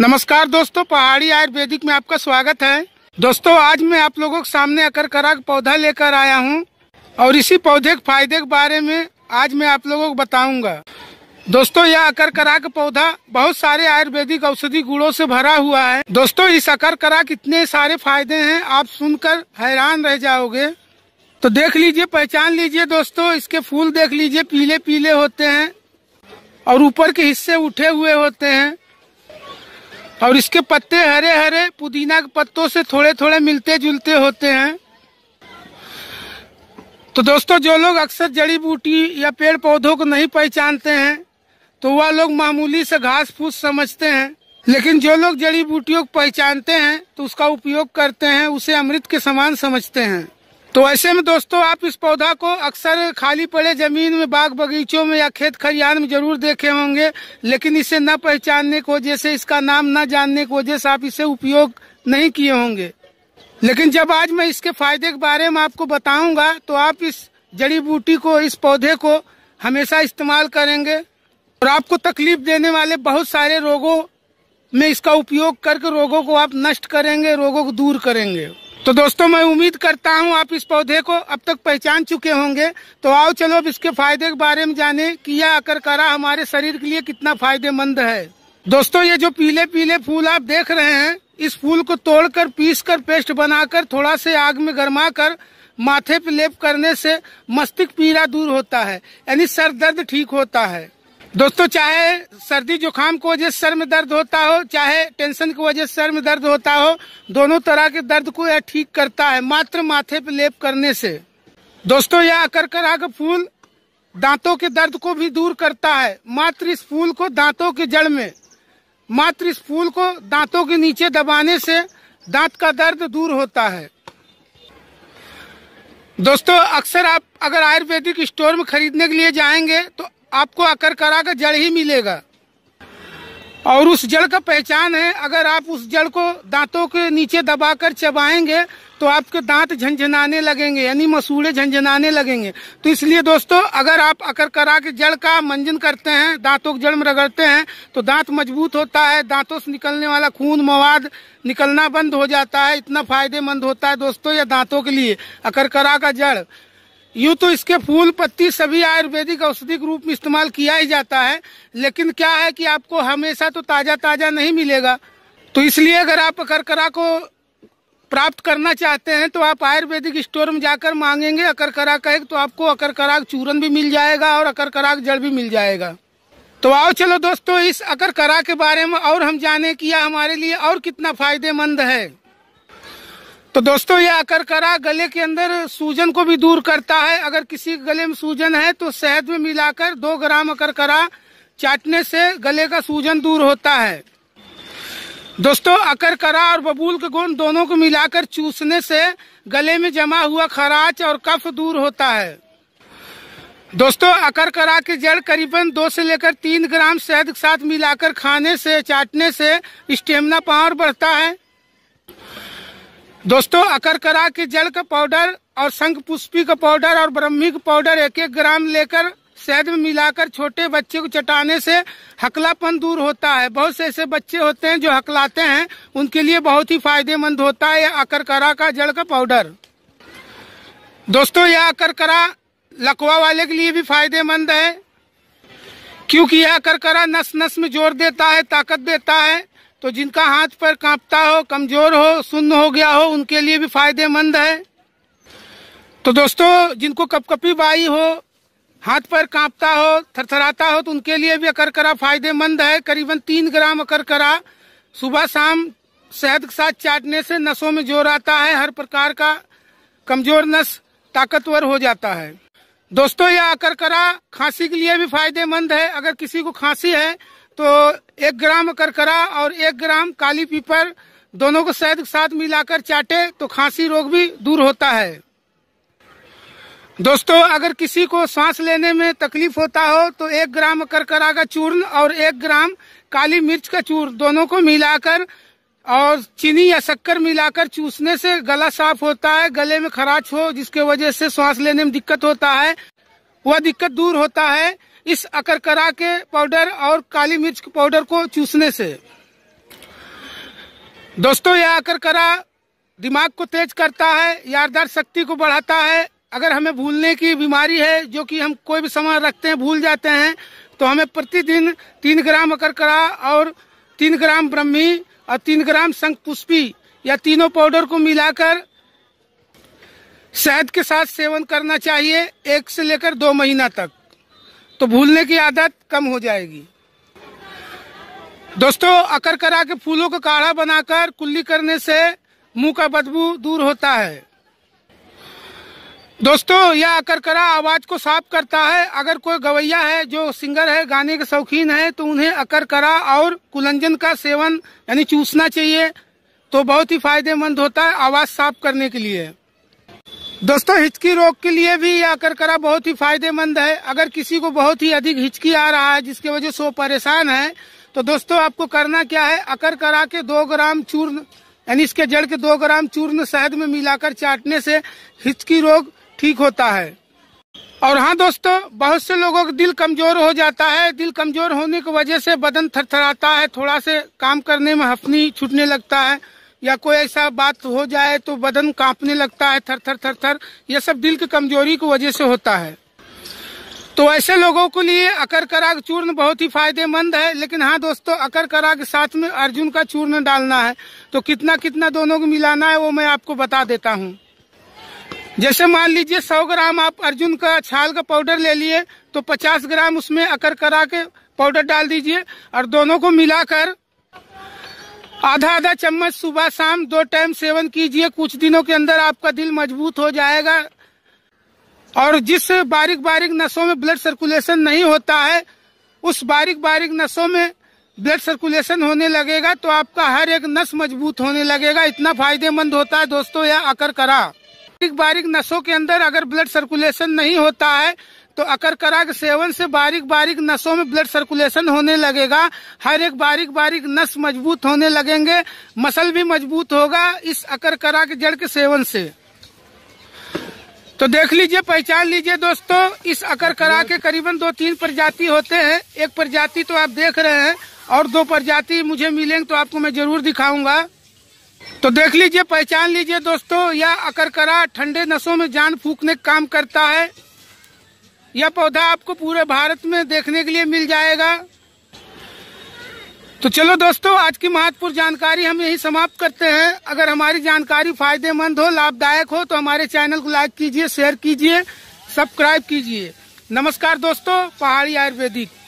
नमस्कार दोस्तों पहाड़ी आयुर्वेदिक में आपका स्वागत है दोस्तों आज मैं आप लोगों के सामने अकर करा पौधा लेकर आया हूं और इसी पौधे के फायदे के बारे में आज मैं आप लोगों को बताऊंगा दोस्तों यह अकर का पौधा बहुत सारे आयुर्वेदिक औषधि गुणों से भरा हुआ है दोस्तों इस अकर करा इतने सारे फायदे हैं आप सुनकर हैरान रह जाओगे तो देख लीजिए पहचान लीजिए दोस्तों इसके फूल देख लीजिए पीले पीले होते हैं और ऊपर के हिस्से उठे हुए होते हैं और इसके पत्ते हरे हरे पुदीना के पत्तों से थोड़े थोड़े मिलते जुलते होते हैं तो दोस्तों जो लोग अक्सर जड़ी बूटी या पेड़ पौधों को नहीं पहचानते हैं तो वह लोग मामूली से घास फूस समझते हैं लेकिन जो लोग जड़ी बूटियों को पहचानते हैं तो उसका उपयोग करते हैं उसे अमृत के समान समझते हैं तो ऐसे में दोस्तों आप इस पौधा को अक्सर खाली पड़े जमीन में बाग बगीचों में या खेत खलिहान में जरूर देखे होंगे लेकिन इसे न पहचानने की वजह से इसका नाम न जानने की वजह से आप इसे उपयोग नहीं किए होंगे लेकिन जब आज मैं इसके फायदे के बारे में आपको बताऊंगा तो आप इस जड़ी बूटी को इस पौधे को हमेशा इस्तेमाल करेंगे और आपको तकलीफ देने वाले बहुत सारे रोगों में इसका उपयोग करके रोगों को आप नष्ट करेंगे रोगों को दूर करेंगे तो दोस्तों मैं उम्मीद करता हूं आप इस पौधे को अब तक पहचान चुके होंगे तो आओ चलो अब इसके फायदे के बारे में जाने कि यह अकरकरा हमारे शरीर के लिए कितना फायदेमंद है दोस्तों ये जो पीले पीले फूल आप देख रहे हैं इस फूल को तोड़कर पीसकर पेस्ट बनाकर थोड़ा से आग में गर्मा कर माथे पे लेप करने से मस्तिष्क पीड़ा दूर होता है यानी सर दर्द ठीक होता है दोस्तों चाहे सर्दी जुकाम की वजह से सर में दर्द होता हो चाहे टेंशन की वजह से सर में दर्द होता हो दोनों तरह के दर्द को यह ठीक करता है मात्र माथे पर लेप करने से दोस्तों यह अकरकरा का फूल दांतों के दर्द को भी दूर करता है मात्र इस फूल को दांतों के जड़ में मात्र इस फूल को दांतों के नीचे दबाने से दांत का दर्द दूर होता है दोस्तों अक्सर आप अगर आयुर्वेदिक स्टोर में खरीदने के लिए जाएंगे तो आपको आकर करा का जड़ ही मिलेगा और उस जड़ का पहचान है अगर आप उस जड़ को दांतों के नीचे दबाकर चबाएंगे तो आपके दांत झंझनाने लगेंगे यानी मसूड़े झंझनाने लगेंगे तो इसलिए दोस्तों अगर आप करा के जड़ का मंजन करते हैं दांतों के जड़ में रगड़ते हैं तो दांत मजबूत होता है दांतों से निकलने वाला खून मवाद निकलना बंद हो जाता है इतना फायदेमंद होता है दोस्तों या दांतों के लिए करा का जड़ यूँ तो इसके फूल पत्ती सभी आयुर्वेदिक औषधिक रूप में इस्तेमाल किया ही जाता है लेकिन क्या है कि आपको हमेशा तो ताज़ा ताज़ा नहीं मिलेगा तो इसलिए अगर आप अकरकरा को प्राप्त करना चाहते हैं तो आप आयुर्वेदिक स्टोर में जाकर मांगेंगे अकरकरा का एक तो आपको अकरकरा चूरन भी मिल जाएगा और अकरकरा जड़ भी मिल जाएगा तो आओ चलो दोस्तों इस अकरकरा के बारे में और हम जाने कि यह हमारे लिए और कितना फायदेमंद है तो दोस्तों ये आकर करा गले के अंदर सूजन को भी दूर करता है अगर किसी गले में सूजन है तो शहद में मिलाकर दो ग्राम अकर करा चाटने से गले का सूजन दूर होता है दोस्तों अकर करा और बबूल के गुण दोनों को मिलाकर चूसने से गले में जमा हुआ खराच और कफ दूर होता है दोस्तों अकर करा की जड़ करीबन दो से लेकर तीन ग्राम शहद के साथ मिलाकर खाने से चाटने से स्टेमिना पावर बढ़ता है दोस्तों अकरकरा के जल का पाउडर और शंख पुष्पी का पाउडर और ब्रह्मी का पाउडर एक एक ग्राम लेकर शहद में मिलाकर छोटे बच्चे को चटाने से हकलापन दूर होता है बहुत से ऐसे बच्चे होते हैं जो हकलाते हैं उनके लिए बहुत ही फायदेमंद होता है यह अकरकरा का जड़ का पाउडर दोस्तों यह अकरकरा लकवा वाले के लिए भी फायदेमंद है क्योंकि यह अकरकरा नस नस में जोर देता है ताकत देता है तो जिनका हाथ पर कांपता हो कमजोर हो सुन्न हो गया हो उनके लिए भी फायदेमंद है तो दोस्तों जिनको कपकपी बाई हो हाथ पर कांपता हो थरथराता हो तो उनके लिए भी अकरकरा फायदेमंद है करीबन तीन ग्राम अकरकरा सुबह शाम शहद के साथ चाटने से नसों में जोर आता है हर प्रकार का कमजोर नस ताकतवर हो जाता है दोस्तों यह अकरकरा खांसी के लिए भी फायदेमंद है अगर किसी को खांसी है तो एक ग्राम करकरा और एक ग्राम काली पीपर दोनों को शहद के साथ मिलाकर चाटे तो खांसी रोग भी दूर होता है दोस्तों अगर किसी को सांस लेने में तकलीफ होता हो तो एक ग्राम करकरा का चूर्ण और एक ग्राम काली मिर्च का चूर्ण दोनों को मिलाकर और चीनी या शक्कर मिलाकर चूसने से गला साफ होता है गले में खराश हो जिसके वजह से सांस लेने में दिक्कत होता है वह दिक्कत दूर होता है इस अकरकरा के पाउडर और काली मिर्च के पाउडर को चूसने से दोस्तों यह अकरकरा दिमाग को तेज करता है यादार शक्ति को बढ़ाता है अगर हमें भूलने की बीमारी है जो कि हम कोई भी सामान रखते हैं भूल जाते हैं तो हमें प्रतिदिन तीन ग्राम अकरकरा और तीन ग्राम ब्रह्मी और तीन ग्राम शंख पुष्पी या तीनों पाउडर को मिलाकर शहद के साथ सेवन करना चाहिए एक से लेकर दो महीना तक तो भूलने की आदत कम हो जाएगी दोस्तों अकर करा के फूलों का काढ़ा बनाकर कुल्ली करने से मुंह का बदबू दूर होता है दोस्तों यह अकरकरा आवाज को साफ करता है अगर कोई गवैया है जो सिंगर है गाने के शौकीन है तो उन्हें अकरकरा और कुलंजन का सेवन यानी चूसना चाहिए तो बहुत ही फायदेमंद होता है आवाज साफ करने के लिए दोस्तों हिचकी रोग के लिए भी यह करकरा बहुत ही फायदेमंद है अगर किसी को बहुत ही अधिक हिचकी आ रहा है जिसके वजह से वो परेशान है तो दोस्तों आपको करना क्या है अकर करा के दो ग्राम चूर्ण यानी इसके जड़ के दो ग्राम चूर्ण शहद में मिलाकर चाटने से हिचकी रोग ठीक होता है और हाँ दोस्तों बहुत से लोगों का दिल कमजोर हो जाता है दिल कमजोर होने की वजह से बदन थरथराता है थोड़ा से काम करने में हफनी छूटने लगता है या कोई ऐसा बात हो जाए तो बदन कांपने लगता है थर थर थर थर यह सब दिल की कमजोरी की वजह से होता है तो ऐसे लोगों के लिए अकर कराग चूर्ण बहुत ही फायदेमंद है लेकिन हाँ दोस्तों अकर करा के साथ में अर्जुन का चूर्ण डालना है तो कितना कितना दोनों को मिलाना है वो मैं आपको बता देता हूँ जैसे मान लीजिए 100 ग्राम आप अर्जुन का छाल का पाउडर ले लिए तो 50 ग्राम उसमें अकर करा के पाउडर डाल दीजिए और दोनों को मिलाकर आधा आधा चम्मच सुबह शाम दो टाइम सेवन कीजिए कुछ दिनों के अंदर आपका दिल मजबूत हो जाएगा और जिस बारीक बारीक नसों में ब्लड सर्कुलेशन नहीं होता है उस बारीक बारीक नसों में ब्लड सर्कुलेशन होने लगेगा तो आपका हर एक नस मजबूत होने लगेगा इतना फायदेमंद होता है दोस्तों यह अकर करा बारीक बारीक नसों के अंदर अगर ब्लड सर्कुलेशन नहीं होता है तो अकरकरा के सेवन से बारीक बारीक नसों में ब्लड सर्कुलेशन होने लगेगा हर एक बारीक बारीक नस मजबूत होने लगेंगे मसल भी मजबूत होगा इस अकरकरा के जड़ के सेवन से तो देख लीजिए पहचान लीजिए दोस्तों इस अकरकरा के करीबन दो तीन प्रजाति होते हैं एक प्रजाति तो आप देख रहे हैं और दो प्रजाति मुझे मिलेंगे तो आपको मैं जरूर दिखाऊंगा तो देख लीजिए पहचान लीजिए दोस्तों यह अकरकरा ठंडे नसों में जान फूकने का काम करता है यह पौधा आपको पूरे भारत में देखने के लिए मिल जाएगा तो चलो दोस्तों आज की महत्वपूर्ण जानकारी हम यही समाप्त करते हैं अगर हमारी जानकारी फायदेमंद हो लाभदायक हो तो हमारे चैनल को लाइक कीजिए शेयर कीजिए सब्सक्राइब कीजिए नमस्कार दोस्तों पहाड़ी आयुर्वेदिक